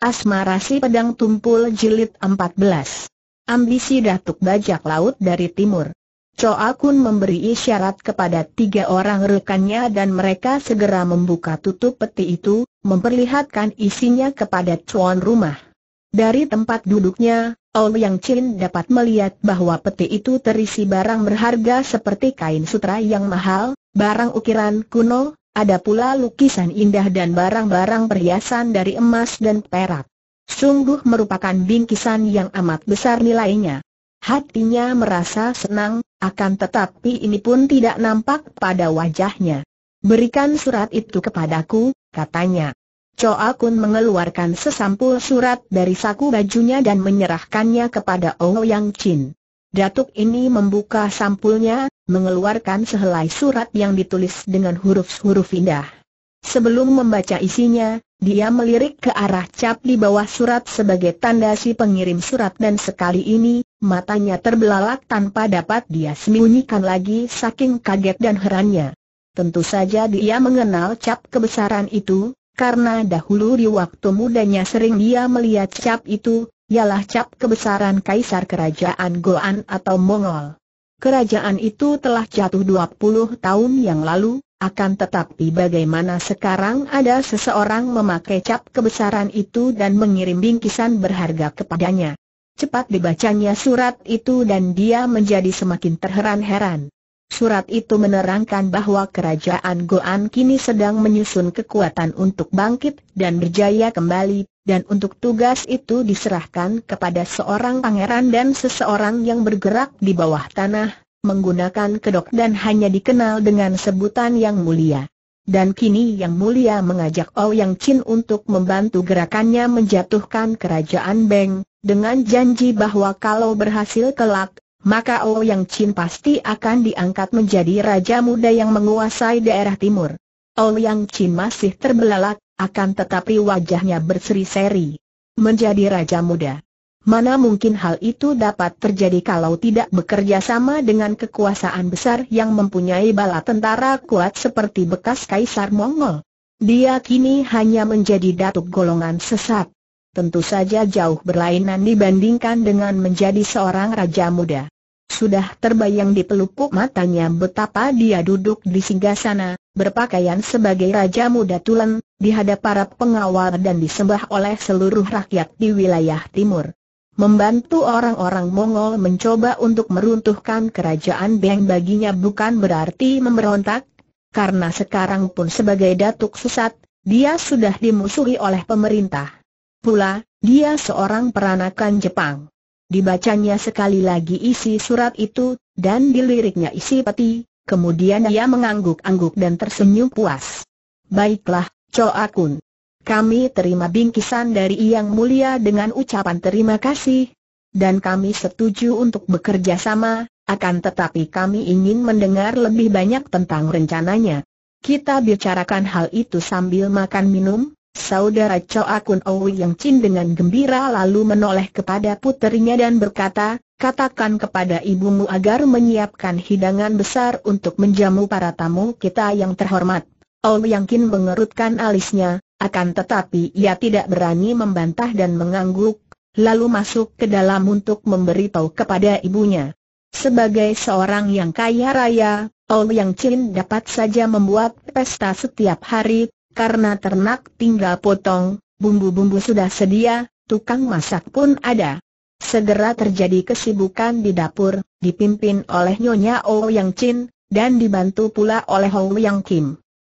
Asmara si pedang tumpul jilid 14. Ambisi Datuk Bajak Laut dari Timur. Choa Kun memberi isyarat kepada tiga orang rekannya dan mereka segera membuka tutup peti itu, memperlihatkan isinya kepada cuan rumah. Dari tempat duduknya, Ol Yang Chin dapat melihat bahwa peti itu terisi barang berharga seperti kain sutra yang mahal, barang ukiran kuno, ada pula lukisan indah dan barang-barang perhiasan dari emas dan perak. Sungguh merupakan bingkisan yang amat besar nilainya. Hatinya merasa senang, akan tetapi ini pun tidak nampak pada wajahnya. Berikan surat itu kepadaku, katanya. Choa Kun mengeluarkan sesampul surat dari saku bajunya dan menyerahkannya kepada Ouyang Chin. Datuk ini membuka sampulnya, mengeluarkan sehelai surat yang ditulis dengan huruf-huruf indah. Sebelum membaca isinya, dia melirik ke arah cap di bawah surat sebagai tanda si pengirim surat dan sekali ini, matanya terbelalak tanpa dapat dia sembunyikan lagi saking kaget dan herannya. Tentu saja dia mengenal cap kebesaran itu, karena dahulu di waktu mudanya sering dia melihat cap itu, ialah cap kebesaran Kaisar Kerajaan Goan atau Mongol. Kerajaan itu telah jatuh 20 tahun yang lalu, akan tetapi bagaimana sekarang ada seseorang memakai cap kebesaran itu dan mengirim bingkisan berharga kepadanya. Cepat dibacanya surat itu dan dia menjadi semakin terheran-heran. Surat itu menerangkan bahwa kerajaan Goan kini sedang menyusun kekuatan untuk bangkit dan berjaya kembali, dan untuk tugas itu diserahkan kepada seorang pangeran dan seseorang yang bergerak di bawah tanah, menggunakan kedok dan hanya dikenal dengan sebutan yang mulia. Dan kini yang mulia mengajak Ouyang Chin untuk membantu gerakannya menjatuhkan kerajaan Beng, dengan janji bahwa kalau berhasil kelak, maka Yang Chin pasti akan diangkat menjadi raja muda yang menguasai daerah timur. Yang Chin masih terbelalak, akan tetapi wajahnya berseri-seri. Menjadi raja muda. Mana mungkin hal itu dapat terjadi kalau tidak bekerja sama dengan kekuasaan besar yang mempunyai bala tentara kuat seperti bekas Kaisar Mongol. Dia kini hanya menjadi datuk golongan sesat tentu saja jauh berlainan dibandingkan dengan menjadi seorang raja muda. Sudah terbayang di pelupuk matanya betapa dia duduk di singgah sana, berpakaian sebagai raja muda tulen, dihadap para pengawal dan disembah oleh seluruh rakyat di wilayah timur. Membantu orang-orang Mongol mencoba untuk meruntuhkan kerajaan Beng baginya bukan berarti memberontak, karena sekarang pun sebagai datuk sesat, dia sudah dimusuhi oleh pemerintah. Pula, dia seorang peranakan Jepang. Dibacanya sekali lagi isi surat itu, dan diliriknya isi peti, kemudian ia mengangguk-angguk dan tersenyum puas. Baiklah, Choa Kun. Kami terima bingkisan dari Yang Mulia dengan ucapan terima kasih. Dan kami setuju untuk bekerja sama, akan tetapi kami ingin mendengar lebih banyak tentang rencananya. Kita bicarakan hal itu sambil makan minum, Saudara Chow Akun Owi yang Chin dengan gembira lalu menoleh kepada puterinya dan berkata, katakan kepada ibumu agar menyiapkan hidangan besar untuk menjamu para tamu kita yang terhormat. Owi yang Chin mengerutkan alisnya, akan tetapi ia tidak berani membantah dan mengangguk, lalu masuk ke dalam untuk memberitahu kepada ibunya. Sebagai seorang yang kaya raya, Ouyang yang Chin dapat saja membuat pesta setiap hari, karena ternak tinggal potong, bumbu-bumbu sudah sedia, tukang masak pun ada. Segera terjadi kesibukan di dapur, dipimpin oleh Nyonya Oh Yang Chin, dan dibantu pula oleh Hou Yang Kim.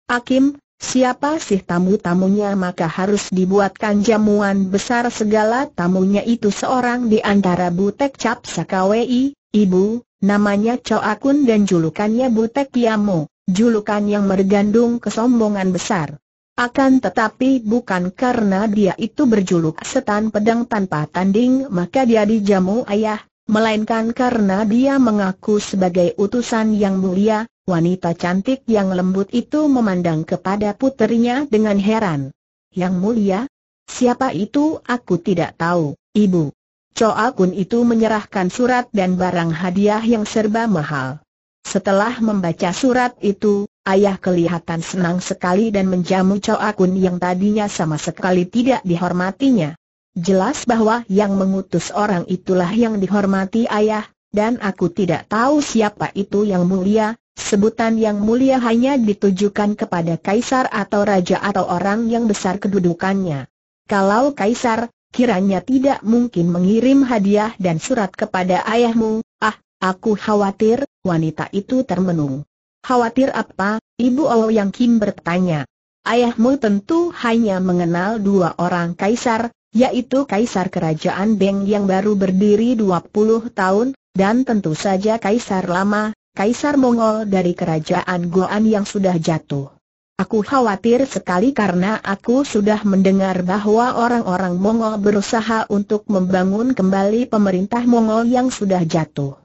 Akim, siapa sih tamu-tamunya maka harus dibuatkan jamuan besar segala tamunya itu seorang di antara Butek Cap sakawi, ibu, namanya Choa Kun dan julukannya Butek Yamo, julukan yang bergandung kesombongan besar. Akan tetapi bukan karena dia itu berjuluk setan pedang tanpa tanding maka dia dijamu ayah, melainkan karena dia mengaku sebagai utusan yang mulia, wanita cantik yang lembut itu memandang kepada puterinya dengan heran. Yang mulia? Siapa itu aku tidak tahu, ibu. Choa Kun itu menyerahkan surat dan barang hadiah yang serba mahal. Setelah membaca surat itu, Ayah kelihatan senang sekali dan menjamu Chow Akun yang tadinya sama sekali tidak dihormatinya. Jelas bahwa yang mengutus orang itulah yang dihormati ayah, dan aku tidak tahu siapa itu yang mulia, sebutan yang mulia hanya ditujukan kepada kaisar atau raja atau orang yang besar kedudukannya. Kalau kaisar, kiranya tidak mungkin mengirim hadiah dan surat kepada ayahmu, ah, aku khawatir, wanita itu termenung. Khawatir apa? Ibu Yang Kim bertanya. Ayahmu tentu hanya mengenal dua orang kaisar, yaitu kaisar kerajaan Beng yang baru berdiri 20 tahun, dan tentu saja kaisar lama, kaisar Mongol dari kerajaan Goan yang sudah jatuh. Aku khawatir sekali karena aku sudah mendengar bahwa orang-orang Mongol berusaha untuk membangun kembali pemerintah Mongol yang sudah jatuh.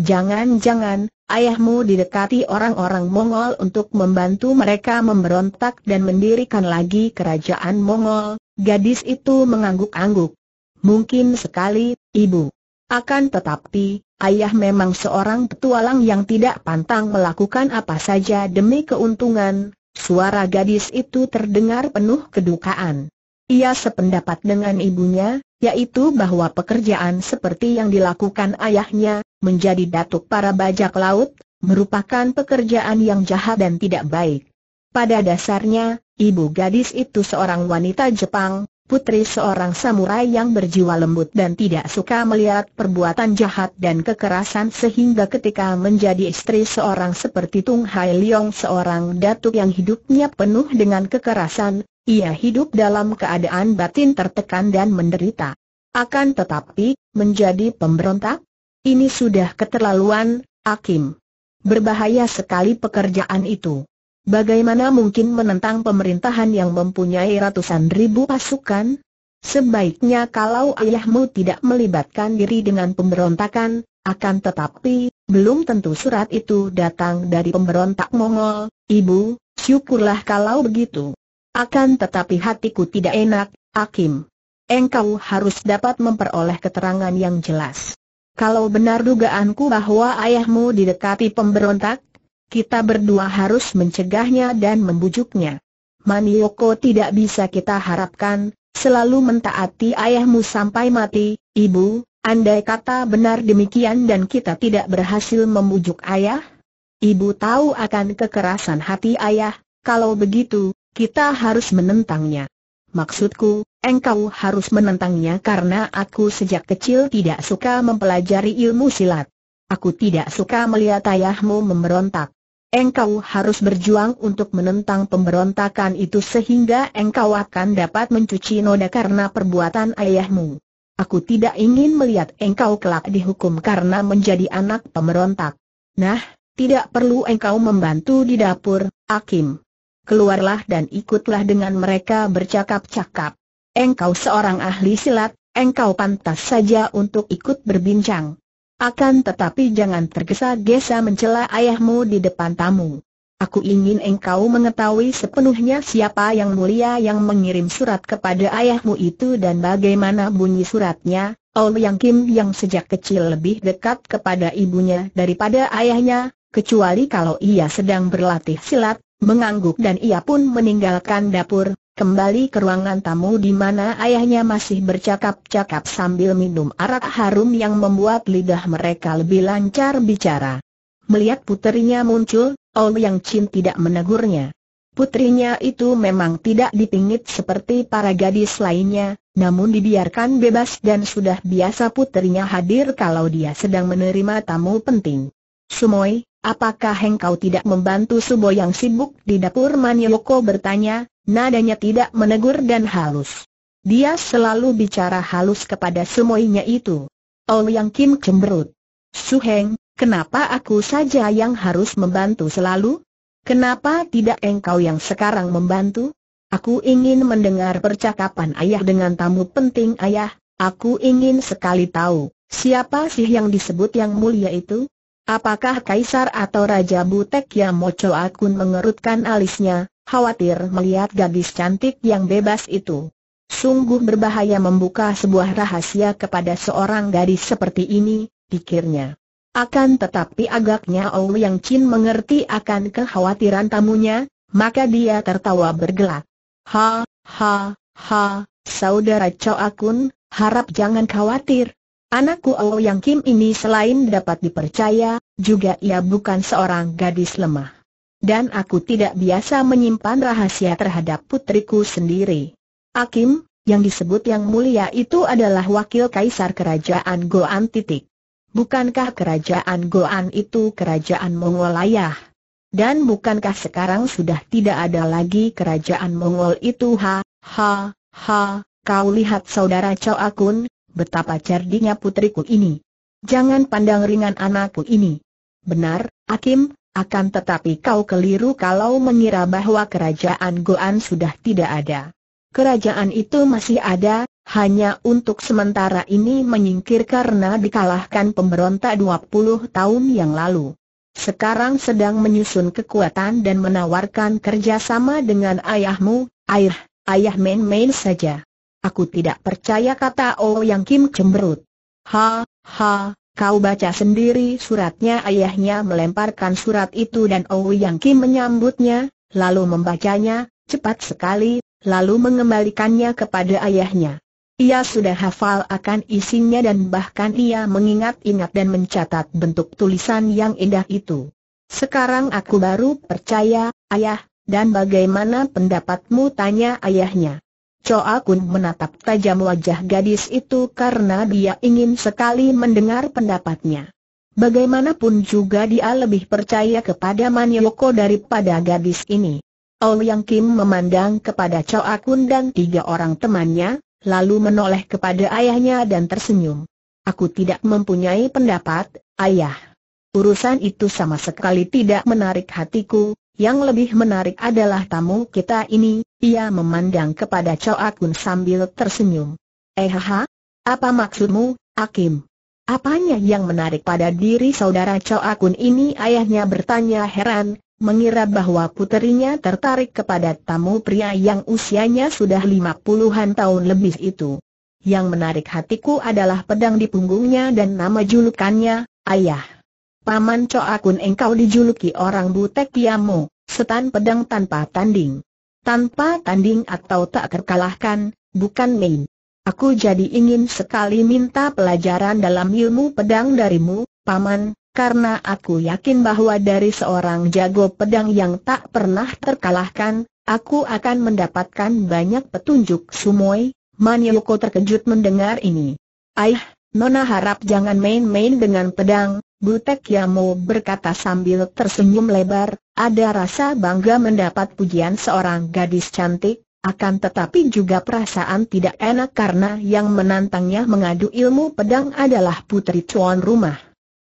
Jangan-jangan, ayahmu didekati orang-orang Mongol untuk membantu mereka memberontak dan mendirikan lagi kerajaan Mongol, gadis itu mengangguk-angguk. Mungkin sekali, ibu. Akan tetapi, ayah memang seorang petualang yang tidak pantang melakukan apa saja demi keuntungan, suara gadis itu terdengar penuh kedukaan. Ia sependapat dengan ibunya, yaitu bahwa pekerjaan seperti yang dilakukan ayahnya, menjadi datuk para bajak laut, merupakan pekerjaan yang jahat dan tidak baik. Pada dasarnya, ibu gadis itu seorang wanita Jepang, putri seorang samurai yang berjiwa lembut dan tidak suka melihat perbuatan jahat dan kekerasan sehingga ketika menjadi istri seorang seperti Tung Hai Leong seorang datuk yang hidupnya penuh dengan kekerasan, ia hidup dalam keadaan batin tertekan dan menderita. Akan tetapi, menjadi pemberontak? Ini sudah keterlaluan, Hakim. Berbahaya sekali pekerjaan itu. Bagaimana mungkin menentang pemerintahan yang mempunyai ratusan ribu pasukan? Sebaiknya kalau ayahmu tidak melibatkan diri dengan pemberontakan, akan tetapi, belum tentu surat itu datang dari pemberontak Mongol, ibu, syukurlah kalau begitu. Akan tetapi hatiku tidak enak, Akim. Engkau harus dapat memperoleh keterangan yang jelas. Kalau benar dugaanku bahwa ayahmu didekati pemberontak, kita berdua harus mencegahnya dan membujuknya. Manioko tidak bisa kita harapkan, selalu mentaati ayahmu sampai mati, ibu, andai kata benar demikian dan kita tidak berhasil membujuk ayah, ibu tahu akan kekerasan hati ayah, kalau begitu, kita harus menentangnya. Maksudku, engkau harus menentangnya karena aku sejak kecil tidak suka mempelajari ilmu silat. Aku tidak suka melihat ayahmu memberontak. Engkau harus berjuang untuk menentang pemberontakan itu sehingga engkau akan dapat mencuci noda karena perbuatan ayahmu. Aku tidak ingin melihat engkau kelak dihukum karena menjadi anak pemberontak. Nah, tidak perlu engkau membantu di dapur, Akim keluarlah dan ikutlah dengan mereka bercakap-cakap. Engkau seorang ahli silat, engkau pantas saja untuk ikut berbincang. Akan tetapi jangan tergesa-gesa mencela ayahmu di depan tamu. Aku ingin engkau mengetahui sepenuhnya siapa yang mulia yang mengirim surat kepada ayahmu itu dan bagaimana bunyi suratnya, Ol Yang Kim yang sejak kecil lebih dekat kepada ibunya daripada ayahnya, kecuali kalau ia sedang berlatih silat, Mengangguk dan ia pun meninggalkan dapur, kembali ke ruangan tamu di mana ayahnya masih bercakap-cakap sambil minum arak harum yang membuat lidah mereka lebih lancar bicara. Melihat putrinya muncul, Ol Yang Chin tidak menegurnya. Putrinya itu memang tidak dipingit seperti para gadis lainnya, namun dibiarkan bebas dan sudah biasa putrinya hadir kalau dia sedang menerima tamu penting. Sumoy, Apakah engkau tidak membantu Subo yang sibuk di dapur Manioko bertanya, nadanya tidak menegur dan halus. Dia selalu bicara halus kepada semuanya itu. Oh Yang Kim cemberut. Suheng, kenapa aku saja yang harus membantu selalu? Kenapa tidak engkau yang sekarang membantu? Aku ingin mendengar percakapan ayah dengan tamu penting ayah, aku ingin sekali tahu, siapa sih yang disebut yang mulia itu? Apakah kaisar atau raja Butek yang Moco Akun mengerutkan alisnya, khawatir melihat gadis cantik yang bebas itu. Sungguh berbahaya membuka sebuah rahasia kepada seorang gadis seperti ini, pikirnya. Akan tetapi agaknya Ou Yang Chin mengerti akan kekhawatiran tamunya, maka dia tertawa bergelak. Ha, ha, ha, saudara Cho Akun, harap jangan khawatir, Anakku Ou Yang Kim ini selain dapat dipercaya, juga ia bukan seorang gadis lemah. Dan aku tidak biasa menyimpan rahasia terhadap putriku sendiri. Akim, yang disebut yang mulia itu adalah wakil kaisar kerajaan Goan titik. Bukankah kerajaan Goan itu kerajaan mongolayah? Dan bukankah sekarang sudah tidak ada lagi kerajaan Mongol itu ha, ha, ha, kau lihat saudara Chow Akun, betapa cerdiknya putriku ini. Jangan pandang ringan anakku ini. Benar, Akim. akan tetapi kau keliru kalau mengira bahwa kerajaan Goan sudah tidak ada. Kerajaan itu masih ada, hanya untuk sementara ini menyingkir karena dikalahkan pemberontak 20 tahun yang lalu. Sekarang sedang menyusun kekuatan dan menawarkan kerjasama dengan ayahmu, ayah, ayah main-main saja. Aku tidak percaya kata Oh Yang Kim cemberut. Ha, ha, kau baca sendiri suratnya ayahnya melemparkan surat itu dan Oh Yang Kim menyambutnya, lalu membacanya, cepat sekali, lalu mengembalikannya kepada ayahnya. Ia sudah hafal akan isinya dan bahkan ia mengingat-ingat dan mencatat bentuk tulisan yang indah itu. Sekarang aku baru percaya, ayah, dan bagaimana pendapatmu tanya ayahnya. Choa Kun menatap tajam wajah gadis itu karena dia ingin sekali mendengar pendapatnya. Bagaimanapun juga dia lebih percaya kepada Manioko daripada gadis ini. Ouyang Kim memandang kepada Choa Kun dan tiga orang temannya, lalu menoleh kepada ayahnya dan tersenyum. Aku tidak mempunyai pendapat, ayah. Urusan itu sama sekali tidak menarik hatiku, yang lebih menarik adalah tamu kita ini, ia memandang kepada Choa Akun sambil tersenyum. Eh apa maksudmu, Akim? Apanya yang menarik pada diri saudara Choa Akun ini ayahnya bertanya heran, mengira bahwa puterinya tertarik kepada tamu pria yang usianya sudah lima puluhan tahun lebih itu. Yang menarik hatiku adalah pedang di punggungnya dan nama julukannya, ayah. Paman Coakun engkau dijuluki orang butek piamu, setan pedang tanpa tanding. Tanpa tanding atau tak terkalahkan, bukan main. Aku jadi ingin sekali minta pelajaran dalam ilmu pedang darimu, Paman, karena aku yakin bahwa dari seorang jago pedang yang tak pernah terkalahkan, aku akan mendapatkan banyak petunjuk sumoi. Manioko terkejut mendengar ini. Aih, Nona harap jangan main-main dengan pedang, Butek Yamo berkata sambil tersenyum lebar, ada rasa bangga mendapat pujian seorang gadis cantik, akan tetapi juga perasaan tidak enak karena yang menantangnya mengadu ilmu pedang adalah putri tuan rumah.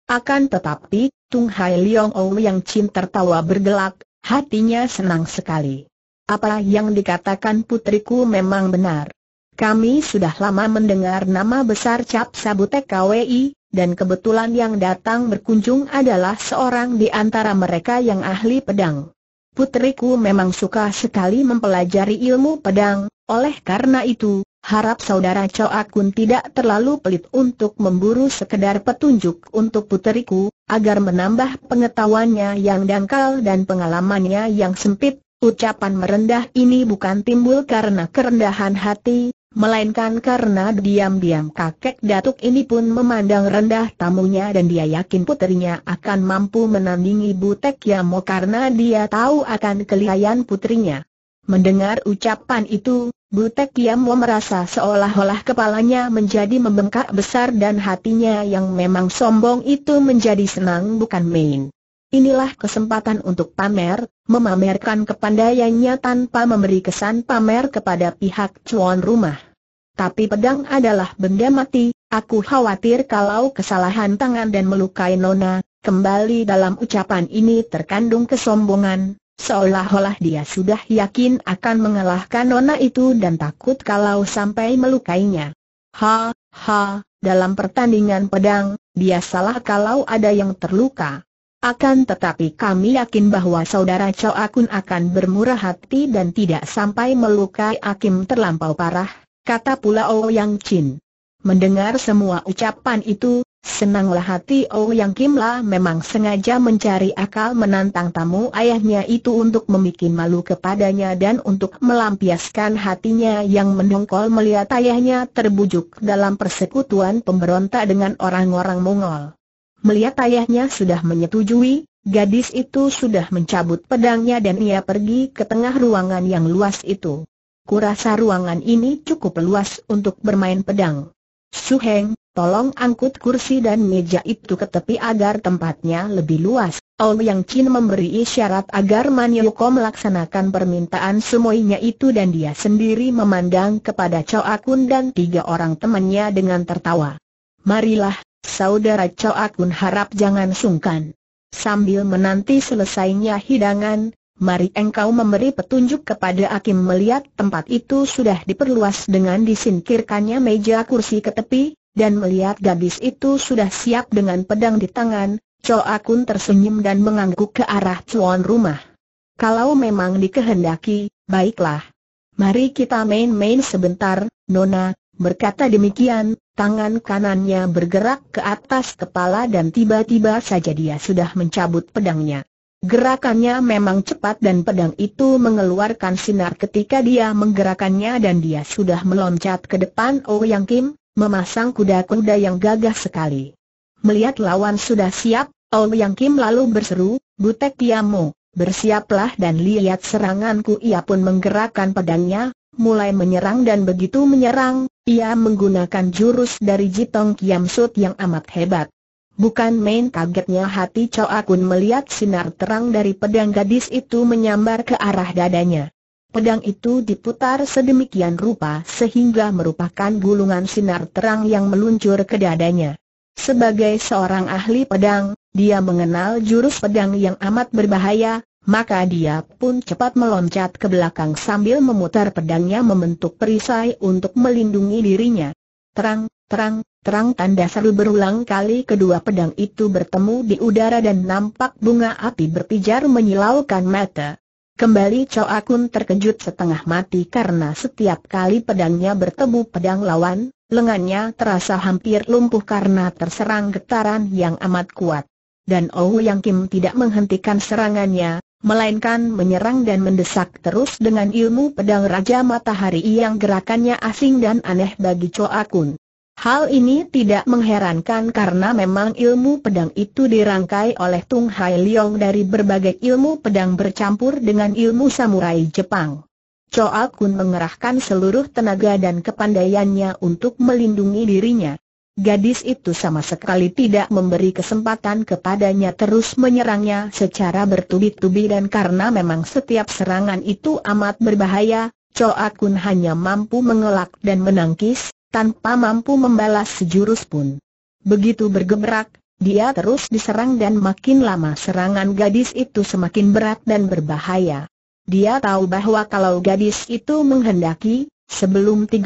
Akan tetapi, Tung Hai Leong Ou yang Chin tertawa bergelak, hatinya senang sekali. Apa yang dikatakan putriku memang benar. Kami sudah lama mendengar nama besar Cap sabutek KWI, dan kebetulan yang datang berkunjung adalah seorang di antara mereka yang ahli pedang. Putriku memang suka sekali mempelajari ilmu pedang, oleh karena itu, harap saudara Choa Kun tidak terlalu pelit untuk memburu sekedar petunjuk untuk putriku, agar menambah pengetahuannya yang dangkal dan pengalamannya yang sempit, ucapan merendah ini bukan timbul karena kerendahan hati, melainkan karena diam-diam kakek datuk ini pun memandang rendah tamunya dan dia yakin putrinya akan mampu menandingi Butek Yamo karena dia tahu akan kelihayan putrinya. Mendengar ucapan itu, Butek Yamo merasa seolah-olah kepalanya menjadi membengkak besar dan hatinya yang memang sombong itu menjadi senang bukan main. Inilah kesempatan untuk pamer, memamerkan kepandaiannya tanpa memberi kesan pamer kepada pihak cuan rumah. Tapi pedang adalah benda mati, aku khawatir kalau kesalahan tangan dan melukai Nona, kembali dalam ucapan ini terkandung kesombongan, seolah-olah dia sudah yakin akan mengalahkan Nona itu dan takut kalau sampai melukainya. Ha, ha, dalam pertandingan pedang, dia salah kalau ada yang terluka. Akan tetapi kami yakin bahwa saudara Chow Akun akan bermurah hati dan tidak sampai melukai Akim terlampau parah, kata pula Ouyang Chin. Mendengar semua ucapan itu, senanglah hati Ouyang lah memang sengaja mencari akal menantang tamu ayahnya itu untuk membuat malu kepadanya dan untuk melampiaskan hatinya yang mendongkol melihat ayahnya terbujuk dalam persekutuan pemberontak dengan orang-orang Mongol. Melihat ayahnya sudah menyetujui, gadis itu sudah mencabut pedangnya dan ia pergi ke tengah ruangan yang luas itu. Kurasa ruangan ini cukup luas untuk bermain pedang. Suheng, tolong angkut kursi dan meja itu ke tepi agar tempatnya lebih luas. Yang Chin memberi isyarat agar Man Yuko melaksanakan permintaan semuanya itu dan dia sendiri memandang kepada Chow Akun dan tiga orang temannya dengan tertawa. Marilah, saudara Choa Kun harap jangan sungkan. Sambil menanti selesainya hidangan, mari engkau memberi petunjuk kepada Akim melihat tempat itu sudah diperluas dengan disingkirkannya meja kursi ke tepi, dan melihat gadis itu sudah siap dengan pedang di tangan, Choa Kun tersenyum dan mengangguk ke arah tuan rumah. Kalau memang dikehendaki, baiklah. Mari kita main-main sebentar, Nona, Berkata demikian, tangan kanannya bergerak ke atas kepala dan tiba-tiba saja dia sudah mencabut pedangnya. Gerakannya memang cepat dan pedang itu mengeluarkan sinar ketika dia menggerakannya dan dia sudah meloncat ke depan Oh Yang Kim, memasang kuda-kuda yang gagah sekali. Melihat lawan sudah siap, Oh Yang Kim lalu berseru, Butek Tiamo, bersiaplah dan lihat seranganku ia pun menggerakkan pedangnya, mulai menyerang dan begitu menyerang, ia menggunakan jurus dari Jitong Kiam Sut yang amat hebat. Bukan main kagetnya hati Choa Akun melihat sinar terang dari pedang gadis itu menyambar ke arah dadanya. Pedang itu diputar sedemikian rupa sehingga merupakan gulungan sinar terang yang meluncur ke dadanya. Sebagai seorang ahli pedang, dia mengenal jurus pedang yang amat berbahaya, maka dia pun cepat meloncat ke belakang sambil memutar pedangnya membentuk perisai untuk melindungi dirinya. Terang, terang, terang tanda seru berulang kali kedua pedang itu bertemu di udara dan nampak bunga api berpijar menyilaukan mata. Kembali Choa Kun terkejut setengah mati karena setiap kali pedangnya bertemu pedang lawan, lengannya terasa hampir lumpuh karena terserang getaran yang amat kuat. Dan Oh Yang Kim tidak menghentikan serangannya, melainkan menyerang dan mendesak terus dengan ilmu pedang Raja Matahari yang gerakannya asing dan aneh bagi Choa Kun. Hal ini tidak mengherankan karena memang ilmu pedang itu dirangkai oleh Tung Hai Leong dari berbagai ilmu pedang bercampur dengan ilmu samurai Jepang. Choa Kun mengerahkan seluruh tenaga dan kepandaiannya untuk melindungi dirinya. Gadis itu sama sekali tidak memberi kesempatan kepadanya terus menyerangnya secara bertubi-tubi dan karena memang setiap serangan itu amat berbahaya, Choa Kun hanya mampu mengelak dan menangkis, tanpa mampu membalas sejurus pun. Begitu bergebrak, dia terus diserang dan makin lama serangan gadis itu semakin berat dan berbahaya. Dia tahu bahwa kalau gadis itu menghendaki, Sebelum 30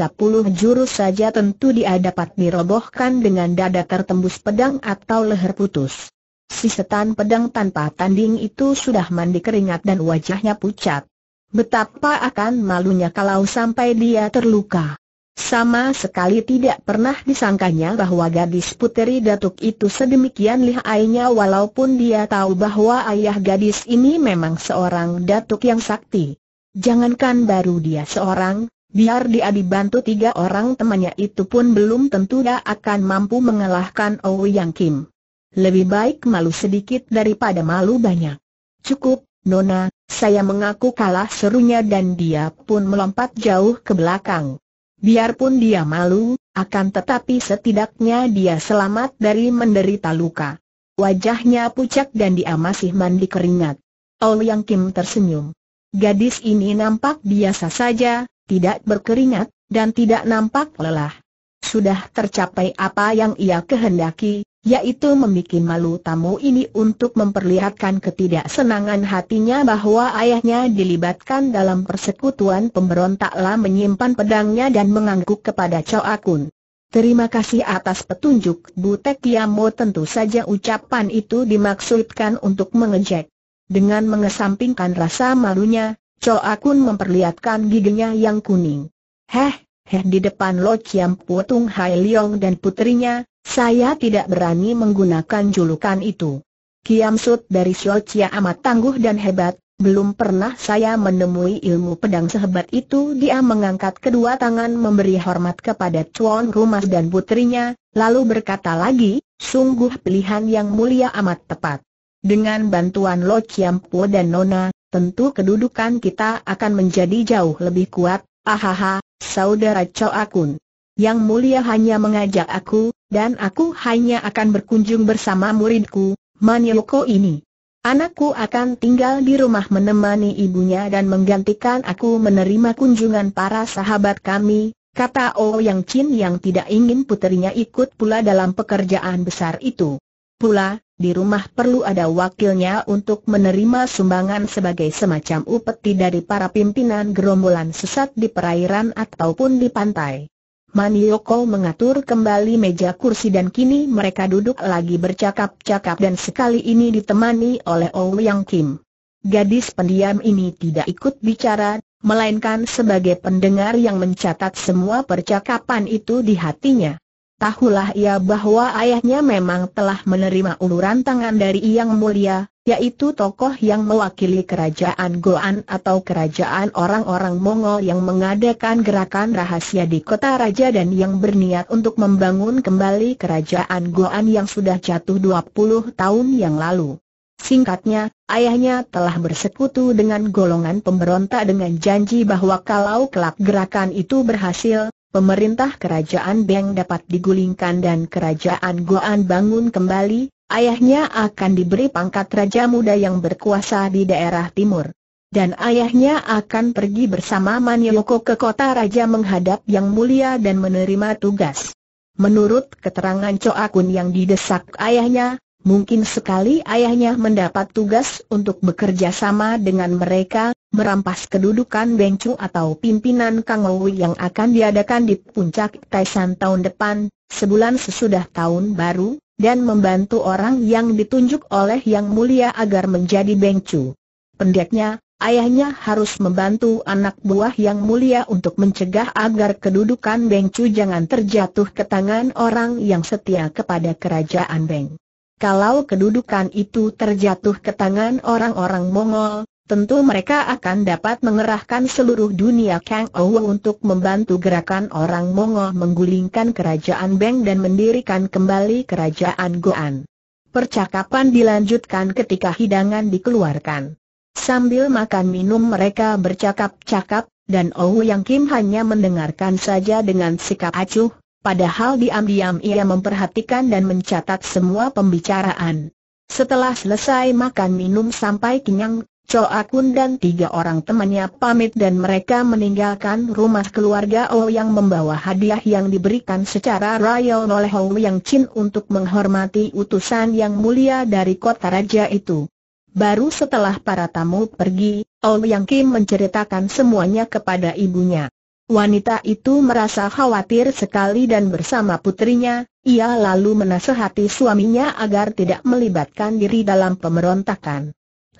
jurus saja tentu dia dapat dirobohkan dengan dada tertembus pedang atau leher putus. Si setan pedang tanpa tanding itu sudah mandi keringat dan wajahnya pucat. Betapa akan malunya kalau sampai dia terluka. Sama sekali tidak pernah disangkanya bahwa gadis puteri datuk itu sedemikian lihainya walaupun dia tahu bahwa ayah gadis ini memang seorang datuk yang sakti. Jangankan baru dia seorang, Biar dia dibantu tiga orang temannya itu pun belum tentu dia akan mampu mengalahkan Ouyang Kim. Lebih baik malu sedikit daripada malu banyak. Cukup, Nona, saya mengaku kalah serunya dan dia pun melompat jauh ke belakang. Biarpun dia malu, akan tetapi setidaknya dia selamat dari menderita luka. Wajahnya pucat dan dia masih mandi keringat. Ouyang Kim tersenyum. Gadis ini nampak biasa saja, tidak berkeringat, dan tidak nampak lelah. Sudah tercapai apa yang ia kehendaki, yaitu membuat malu tamu ini untuk memperlihatkan ketidaksenangan hatinya bahwa ayahnya dilibatkan dalam persekutuan pemberontaklah menyimpan pedangnya dan mengangguk kepada Choa Akun. Terima kasih atas petunjuk Butek Yamo tentu saja ucapan itu dimaksudkan untuk mengejek. Dengan mengesampingkan rasa malunya, Cho Akun memperlihatkan giginya yang kuning. Heh, heh di depan Lo Chiam Putung Hai Leong dan putrinya, saya tidak berani menggunakan julukan itu. Kiam Sut dari Xiao Chia amat tangguh dan hebat, belum pernah saya menemui ilmu pedang sehebat itu Dia mengangkat kedua tangan memberi hormat kepada Chuan rumah dan putrinya Lalu berkata lagi, sungguh pilihan yang mulia amat tepat Dengan bantuan Lo Pu dan Nona, tentu kedudukan kita akan menjadi jauh lebih kuat, ahaha, saudara Chow Akun. Yang mulia hanya mengajak aku, dan aku hanya akan berkunjung bersama muridku, Manioko ini. Anakku akan tinggal di rumah menemani ibunya dan menggantikan aku menerima kunjungan para sahabat kami, kata Oh Yang Chin yang tidak ingin putrinya ikut pula dalam pekerjaan besar itu. Pula, di rumah perlu ada wakilnya untuk menerima sumbangan sebagai semacam upeti dari para pimpinan gerombolan sesat di perairan ataupun di pantai. Manioko mengatur kembali meja kursi dan kini mereka duduk lagi bercakap-cakap dan sekali ini ditemani oleh Ouyang Kim. Gadis pendiam ini tidak ikut bicara, melainkan sebagai pendengar yang mencatat semua percakapan itu di hatinya. Tahulah ia bahwa ayahnya memang telah menerima uluran tangan dari Yang Mulia, yaitu tokoh yang mewakili kerajaan Goan atau kerajaan orang-orang Mongol yang mengadakan gerakan rahasia di kota raja dan yang berniat untuk membangun kembali kerajaan Goan yang sudah jatuh 20 tahun yang lalu. Singkatnya, ayahnya telah bersekutu dengan golongan pemberontak dengan janji bahwa kalau kelak gerakan itu berhasil, pemerintah kerajaan Beng dapat digulingkan dan kerajaan Goan bangun kembali, ayahnya akan diberi pangkat raja muda yang berkuasa di daerah timur. Dan ayahnya akan pergi bersama Manioko ke kota raja menghadap yang mulia dan menerima tugas. Menurut keterangan Coakun yang didesak ayahnya, Mungkin sekali ayahnya mendapat tugas untuk bekerja sama dengan mereka, merampas kedudukan Beng Chu atau pimpinan Kang Ou yang akan diadakan di puncak Taisan tahun depan, sebulan sesudah tahun baru, dan membantu orang yang ditunjuk oleh Yang Mulia agar menjadi Beng Chu. Pendeknya, ayahnya harus membantu anak buah Yang Mulia untuk mencegah agar kedudukan Beng Chu jangan terjatuh ke tangan orang yang setia kepada kerajaan Beng. Kalau kedudukan itu terjatuh ke tangan orang-orang Mongol, tentu mereka akan dapat mengerahkan seluruh dunia Kang Ouw untuk membantu gerakan orang Mongol menggulingkan kerajaan Beng dan mendirikan kembali kerajaan Goan. Percakapan dilanjutkan ketika hidangan dikeluarkan. Sambil makan minum mereka bercakap-cakap, dan Ou Yang Kim hanya mendengarkan saja dengan sikap acuh, Padahal diam-diam ia memperhatikan dan mencatat semua pembicaraan. Setelah selesai makan minum sampai kenyang, Choa Kun dan tiga orang temannya pamit dan mereka meninggalkan rumah keluarga Oh yang membawa hadiah yang diberikan secara royal oleh Oh Yang Chin untuk menghormati utusan yang mulia dari kota raja itu. Baru setelah para tamu pergi, Oh Yang Kim menceritakan semuanya kepada ibunya. Wanita itu merasa khawatir sekali dan bersama putrinya, ia lalu menasehati suaminya agar tidak melibatkan diri dalam pemberontakan.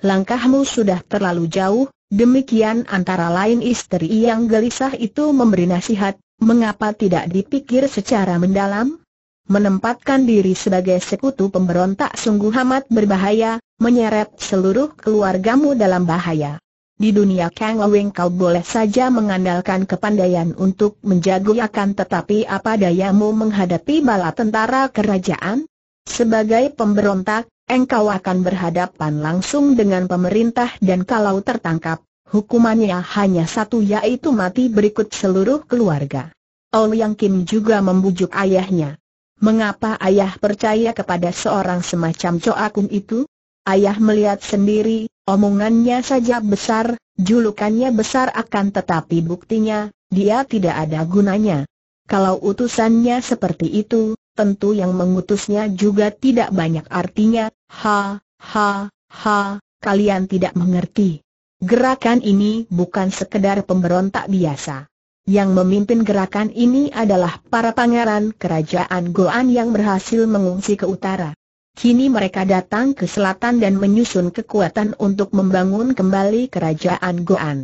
Langkahmu sudah terlalu jauh, demikian antara lain istri yang gelisah itu memberi nasihat, mengapa tidak dipikir secara mendalam? Menempatkan diri sebagai sekutu pemberontak sungguh amat berbahaya, menyeret seluruh keluargamu dalam bahaya. Di dunia Kang Aweng kau boleh saja mengandalkan kepandaian untuk menjago akan tetapi apa dayamu menghadapi bala tentara kerajaan? Sebagai pemberontak, engkau akan berhadapan langsung dengan pemerintah dan kalau tertangkap, hukumannya hanya satu yaitu mati berikut seluruh keluarga. Oh Yang Kim juga membujuk ayahnya. Mengapa ayah percaya kepada seorang semacam Choa itu? Ayah melihat sendiri, omongannya saja besar, julukannya besar akan tetapi buktinya, dia tidak ada gunanya. Kalau utusannya seperti itu, tentu yang mengutusnya juga tidak banyak artinya, ha, ha, ha, kalian tidak mengerti. Gerakan ini bukan sekedar pemberontak biasa. Yang memimpin gerakan ini adalah para pangeran kerajaan Goan yang berhasil mengungsi ke utara. Kini mereka datang ke selatan dan menyusun kekuatan untuk membangun kembali kerajaan Goan.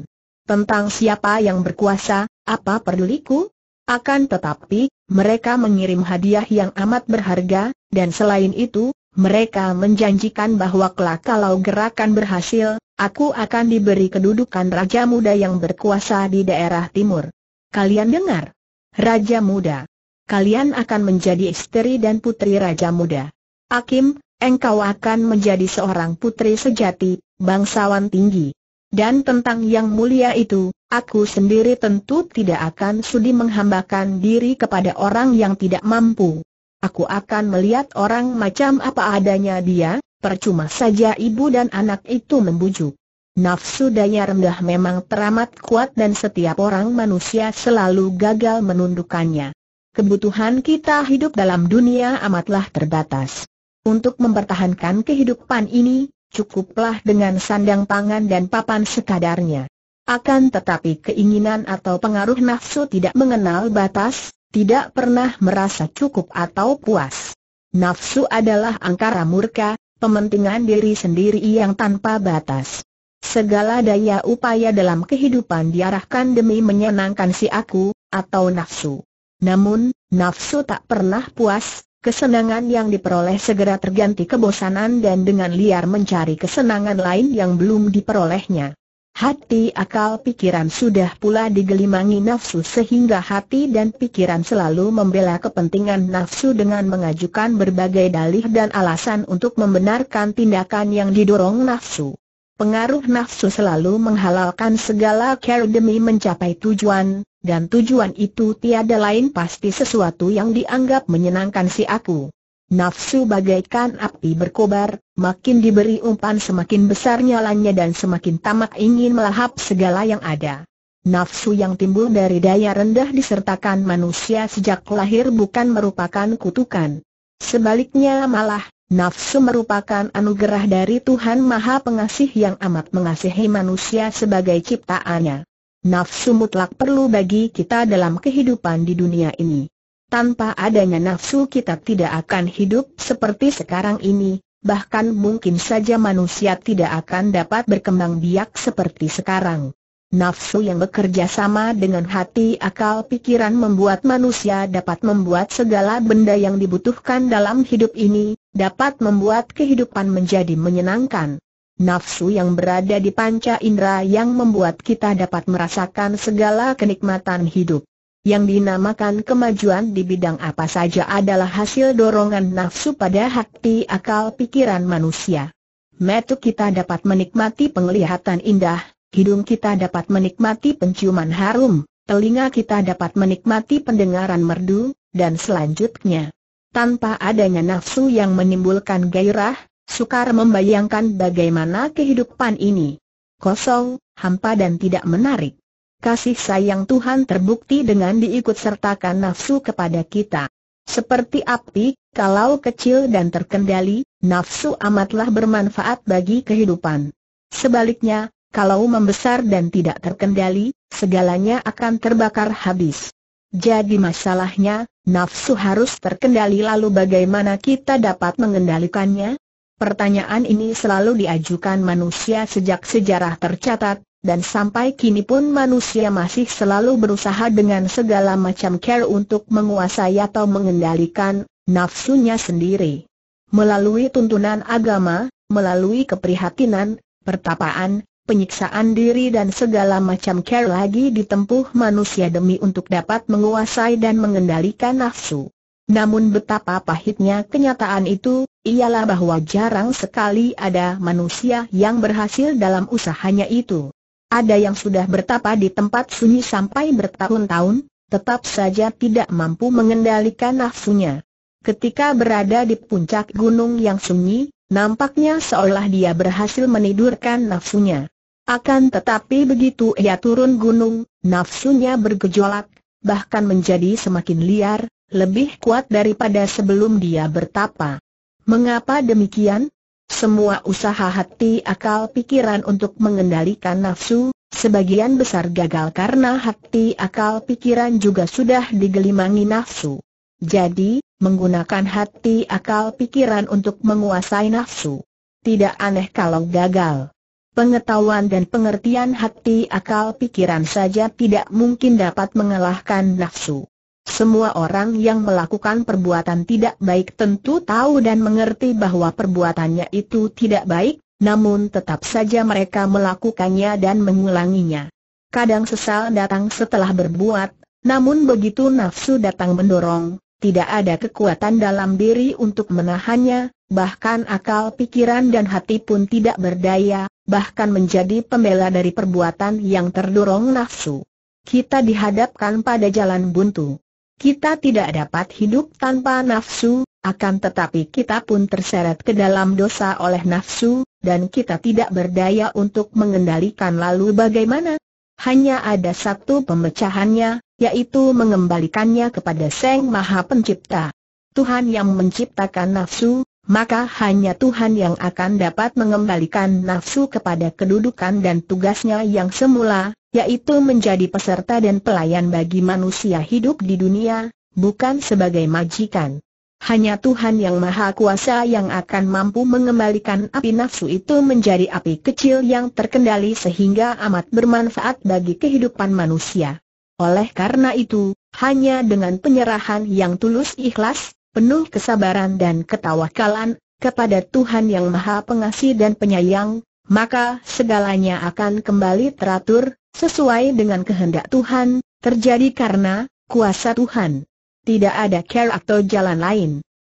Tentang siapa yang berkuasa, apa peduliku? Akan tetapi, mereka mengirim hadiah yang amat berharga, dan selain itu, mereka menjanjikan bahwa kelak kalau gerakan berhasil, aku akan diberi kedudukan Raja Muda yang berkuasa di daerah timur. Kalian dengar? Raja Muda. Kalian akan menjadi istri dan putri Raja Muda. Akim, engkau akan menjadi seorang putri sejati, bangsawan tinggi. Dan tentang yang mulia itu, aku sendiri tentu tidak akan sudi menghambakan diri kepada orang yang tidak mampu. Aku akan melihat orang macam apa adanya dia, percuma saja ibu dan anak itu membujuk. Nafsu daya rendah memang teramat kuat dan setiap orang manusia selalu gagal menundukkannya. Kebutuhan kita hidup dalam dunia amatlah terbatas. Untuk mempertahankan kehidupan ini, cukuplah dengan sandang pangan dan papan sekadarnya. Akan tetapi keinginan atau pengaruh nafsu tidak mengenal batas, tidak pernah merasa cukup atau puas. Nafsu adalah angkara murka, pementingan diri sendiri yang tanpa batas. Segala daya upaya dalam kehidupan diarahkan demi menyenangkan si aku, atau nafsu. Namun, nafsu tak pernah puas, kesenangan yang diperoleh segera terganti kebosanan dan dengan liar mencari kesenangan lain yang belum diperolehnya. Hati akal pikiran sudah pula digelimangi nafsu sehingga hati dan pikiran selalu membela kepentingan nafsu dengan mengajukan berbagai dalih dan alasan untuk membenarkan tindakan yang didorong nafsu. Pengaruh nafsu selalu menghalalkan segala cara demi mencapai tujuan, dan tujuan itu tiada lain pasti sesuatu yang dianggap menyenangkan si aku. Nafsu bagaikan api berkobar, makin diberi umpan semakin besar nyalanya dan semakin tamak ingin melahap segala yang ada. Nafsu yang timbul dari daya rendah disertakan manusia sejak lahir bukan merupakan kutukan. Sebaliknya malah, Nafsu merupakan anugerah dari Tuhan Maha Pengasih yang amat mengasihi manusia sebagai ciptaannya. Nafsu mutlak perlu bagi kita dalam kehidupan di dunia ini. Tanpa adanya nafsu kita tidak akan hidup seperti sekarang ini, bahkan mungkin saja manusia tidak akan dapat berkembang biak seperti sekarang. Nafsu yang bekerja sama dengan hati akal pikiran membuat manusia dapat membuat segala benda yang dibutuhkan dalam hidup ini, dapat membuat kehidupan menjadi menyenangkan. Nafsu yang berada di panca indera yang membuat kita dapat merasakan segala kenikmatan hidup. Yang dinamakan kemajuan di bidang apa saja adalah hasil dorongan nafsu pada hati akal pikiran manusia. Metu kita dapat menikmati penglihatan indah, Hidung kita dapat menikmati penciuman harum, telinga kita dapat menikmati pendengaran merdu, dan selanjutnya. Tanpa adanya nafsu yang menimbulkan gairah, sukar membayangkan bagaimana kehidupan ini. Kosong, hampa dan tidak menarik. Kasih sayang Tuhan terbukti dengan diikutsertakan nafsu kepada kita. Seperti api, kalau kecil dan terkendali, nafsu amatlah bermanfaat bagi kehidupan. Sebaliknya, kalau membesar dan tidak terkendali, segalanya akan terbakar habis. Jadi masalahnya, nafsu harus terkendali lalu bagaimana kita dapat mengendalikannya? Pertanyaan ini selalu diajukan manusia sejak sejarah tercatat, dan sampai kini pun manusia masih selalu berusaha dengan segala macam care untuk menguasai atau mengendalikan nafsunya sendiri. Melalui tuntunan agama, melalui keprihatinan, pertapaan, penyiksaan diri dan segala macam care lagi ditempuh manusia demi untuk dapat menguasai dan mengendalikan nafsu. Namun betapa pahitnya kenyataan itu, ialah bahwa jarang sekali ada manusia yang berhasil dalam usahanya itu. Ada yang sudah bertapa di tempat sunyi sampai bertahun-tahun, tetap saja tidak mampu mengendalikan nafsunya. Ketika berada di puncak gunung yang sunyi, nampaknya seolah dia berhasil menidurkan nafsunya. Akan tetapi begitu ia turun gunung, nafsunya bergejolak, bahkan menjadi semakin liar, lebih kuat daripada sebelum dia bertapa. Mengapa demikian? Semua usaha hati akal pikiran untuk mengendalikan nafsu, sebagian besar gagal karena hati akal pikiran juga sudah digelimangi nafsu. Jadi, menggunakan hati akal pikiran untuk menguasai nafsu. Tidak aneh kalau gagal. Pengetahuan dan pengertian hati akal pikiran saja tidak mungkin dapat mengalahkan nafsu. Semua orang yang melakukan perbuatan tidak baik tentu tahu dan mengerti bahwa perbuatannya itu tidak baik, namun tetap saja mereka melakukannya dan mengulanginya. Kadang sesal datang setelah berbuat, namun begitu nafsu datang mendorong, tidak ada kekuatan dalam diri untuk menahannya, bahkan akal pikiran dan hati pun tidak berdaya, bahkan menjadi pembela dari perbuatan yang terdorong nafsu. Kita dihadapkan pada jalan buntu. Kita tidak dapat hidup tanpa nafsu, akan tetapi kita pun terseret ke dalam dosa oleh nafsu, dan kita tidak berdaya untuk mengendalikan lalu bagaimana. Hanya ada satu pemecahannya, yaitu mengembalikannya kepada Sang Maha Pencipta. Tuhan yang menciptakan nafsu, maka hanya Tuhan yang akan dapat mengembalikan nafsu kepada kedudukan dan tugasnya yang semula, yaitu menjadi peserta dan pelayan bagi manusia hidup di dunia, bukan sebagai majikan. Hanya Tuhan yang Maha Kuasa yang akan mampu mengembalikan api nafsu itu menjadi api kecil yang terkendali sehingga amat bermanfaat bagi kehidupan manusia. Oleh karena itu, hanya dengan penyerahan yang tulus ikhlas, penuh kesabaran dan ketawakalan, kepada Tuhan yang maha pengasih dan penyayang, maka segalanya akan kembali teratur, sesuai dengan kehendak Tuhan, terjadi karena kuasa Tuhan. Tidak ada care atau jalan lain.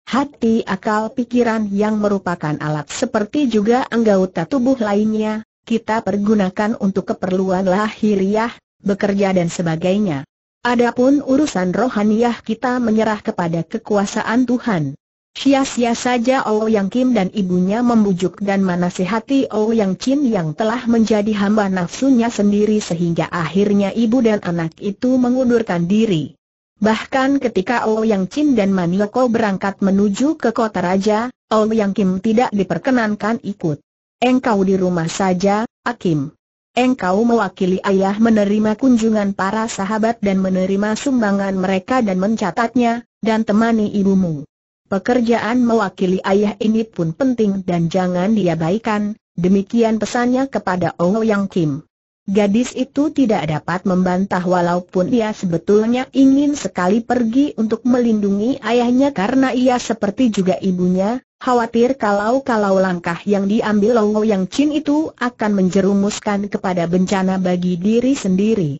Hati akal pikiran yang merupakan alat seperti juga anggota tubuh lainnya, kita pergunakan untuk keperluan lahiriah, bekerja dan sebagainya. Adapun urusan rohaniyah kita menyerah kepada kekuasaan Tuhan. Sia-sia saja oh Yang Kim dan ibunya membujuk dan menasihati oh Yang Chin yang telah menjadi hamba nafsunya sendiri sehingga akhirnya ibu dan anak itu mengundurkan diri. Bahkan ketika oh Yang Chin dan Manioko berangkat menuju ke kota raja, Yang Kim tidak diperkenankan ikut. Engkau di rumah saja, Akim. Engkau mewakili ayah menerima kunjungan para sahabat dan menerima sumbangan mereka dan mencatatnya, dan temani ibumu. Pekerjaan mewakili ayah ini pun penting dan jangan diabaikan, demikian pesannya kepada Ong Yang Kim. Gadis itu tidak dapat membantah walaupun ia sebetulnya ingin sekali pergi untuk melindungi ayahnya karena ia seperti juga ibunya, Khawatir kalau-kalau langkah yang diambil Longo Yang Chin itu akan menjerumuskan kepada bencana bagi diri sendiri.